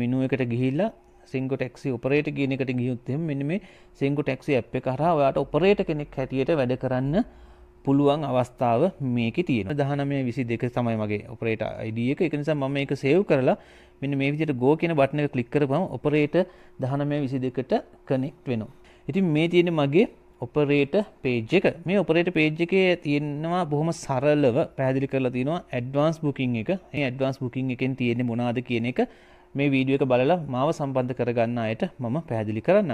මිනුව එකට ගිහිල්ලා සිංගු ටක්සි උපරේට කියන එකට ගියුත්තෙම මෙන්න මේ සිංගු ටක්සි ඇ් එක කරා ඔයාට උපරේට කෙනෙක් හැටියට වැඩ කරන්න පුළුවන් අවස්ථාව මේක තියෙන දහනමය විසි දෙක තමයි මගේ ඔපරේට අයිඩිය එක එකනිසා මම එක සේව් කරලා මෙන්න මේ විදිට ගෝ කියෙන බට්න එක කලික් කරපම ඔපරේට දහනමය විසි දෙකට කනෙක්් වෙනවා ඉතින් මේ තියෙන මගේ ඔපරේට පේජ් එක මේ ඔපරේට පේජ් එකේ තියෙනවා බොහොම සරලව පැදිලි කරලා තියෙනවා ඇඩ්වාන්ස් බුකින් එක ඇඩ්වාන්ස් බුකින් එකෙන් තියෙන මොනාද කියන එක මේ වීඩියෝ එක බලලා මාව සම්බන්ධ කරගන්න අයට මම පැහැදිලි කරන්න.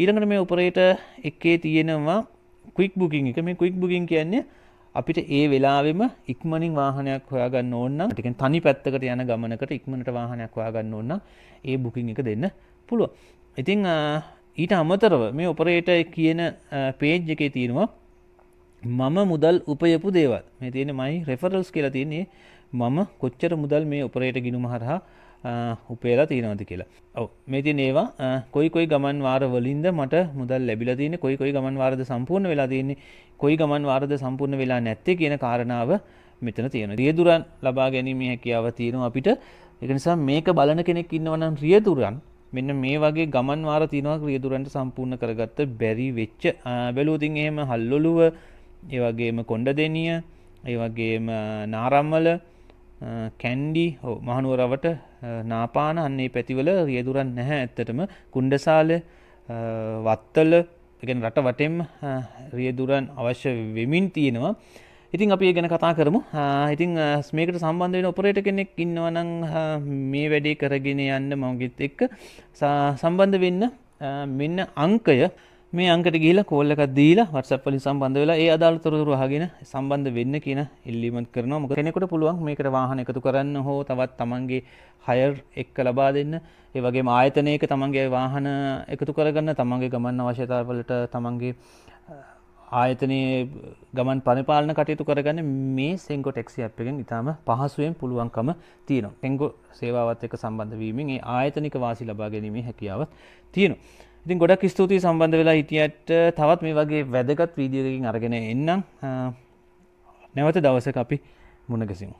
ඊළඟට මේ උපරේට එකේ තියෙනවා ක්වික් බුකින් එක මේ ක්වික් බුකින් කියන්නේ අපිට ඒ වෙලාවෙම ඉක්මනින් වාහනයක් හොයාගන්න ඕන්න ටිකෙන් තනි පැත්තකට යන ගමනකට ඉක්මනට වාහනයක් හොයාගන්න ඕන්න ඒ බුකින් එක දෙන්න පුළුව. ඉතිං ඊට අමතරව මේ ඔපරේට කියන පේජ් එකේ තියෙනවා මම මුදල් උපයපු දේවල් මේ තියෙන මයි රෙෆරල්ස් කියලා තියන්නේ මම කොච්චර මුදල් මේ ඔපරේට ගිනුම හරහා උපේලා තියෙනවද කියලා ඔව මේති ඒවා කොයි කොයි ගමන් වාර වලින්ද මට මුදල් ලැබිල තියන්නේ කොයි කොයි ගමන් වාරද සම්පූර්ණ වෙලා තියන්නේ කොයි ගමන් වාරද සම්පූර්ණ වෙලා නැත්තේ කියන කාරණාව මෙතන තියෙන රියදුරන් ලබා ගැනීම හැකියාව තියෙනවා අපිට එක නිසා මේක බලන කෙනෙක් ඉන්නවනම් රියදුරන් මෙන්න මේ වගේ ගමන් වාර තිනවා ක්‍රියදුරන්ට සම්පූර්ණ කරගත්ත බැරි වෙච්ච බැලූතින් එහෙම හල්ලොලුව ඒ වගේම කොණ්ඩ දෙනිය ඒ වගේම නාරම්වල කැන්ඩි හෝ මහනුවරවට නාපාන අන්නේ පැතිවල රියදුරන් නැහැ ඇත්තටම කුණ්ඩසාල වත්තල එකෙන් රට වටෙම් රියදුරන් අවශ්‍ය වෙමින් තියෙනවා ඉතින් අපි ගැන කතා කරමු ඉතින් ස්මේකට සම්බන්ධ වෙන ඔපරේට කෙනෙක් ඉන්නවනං මේ වැඩේ කරගෙන යන්න මවගෙත් එක්ක සම්බන්ධ වෙන්න මෙන්න අංකය මේ අංකට ගිහිල කෝල් එකක් දීලා WhatsApp වලින් සම්බන්ධ වෙලා ඒ අදාළ තොරතුරු අහගෙන සම්බන්ධ වෙන්න කියන ඉල්ලීමක් කරනවා. මොකද කෙනෙකුට පුළුවන් මේකට වාහන එකතු කරන්න හෝ තවත් තමන්ගේ හයර් එක්ක ලබා දෙන්න. ඒ වගේම ආයතනයක තමන්ගේ වාහන එකතු කරගන්න තමන්ගේ ගමන් අවශ්‍යතාවලට තමන්ගේ ආයතනයේ ගමන් පරිපාලන කටයුතු කරගන්න මේ සෙංගෝ ටෙක්සි අප් එකෙන් ඉතාම පහසුවෙන් පුළුවන්කම තියෙනවා. සෙංගෝ සේවාවත් එක්ක සම්බන්ධ වීමෙන් ඒ ආයතනික වාසි ලබා ගැනීමේ හැකියාවක් තියෙනවා. ඉතින් ගොඩක් ස්තුතියි සම්බන්ධ වෙලා හිටියට තවත් මේ වගේ වැදගත් වීඩියෝකින් අරගෙන එන්නම් නැවත දවස අපි මුණගසිමු